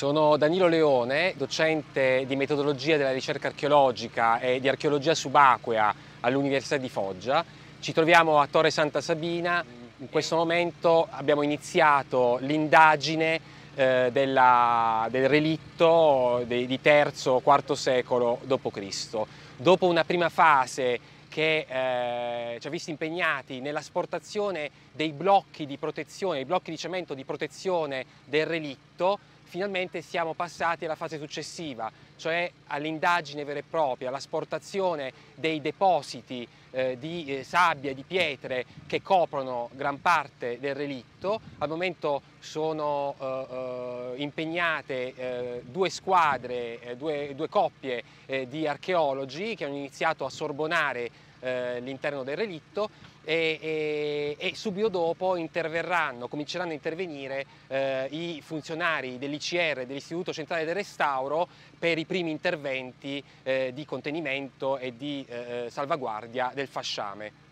Sono Danilo Leone, docente di metodologia della ricerca archeologica e di archeologia subacquea all'Università di Foggia. Ci troviamo a Torre Santa Sabina, in questo momento abbiamo iniziato l'indagine eh, del relitto de, di III IV secolo d.C. Dopo una prima fase che eh, ci ha visti impegnati nell'asportazione dei blocchi di protezione, i blocchi di cemento di protezione del relitto, finalmente siamo passati alla fase successiva, cioè all'indagine vera e propria, all'asportazione dei depositi eh, di eh, sabbia, di pietre che coprono gran parte del relitto. Al momento sono eh, eh impegnate eh, due squadre, eh, due, due coppie di archeologi che hanno iniziato a sorbonare eh, l'interno del relitto e, e, e, subito dopo interverranno, cominceranno a intervenire eh, i funzionari dell'ICR, dell'Istituto Centrale del Restauro, per i primi interventi eh, di contenimento e di eh, eh, salvaguardia del fasciame.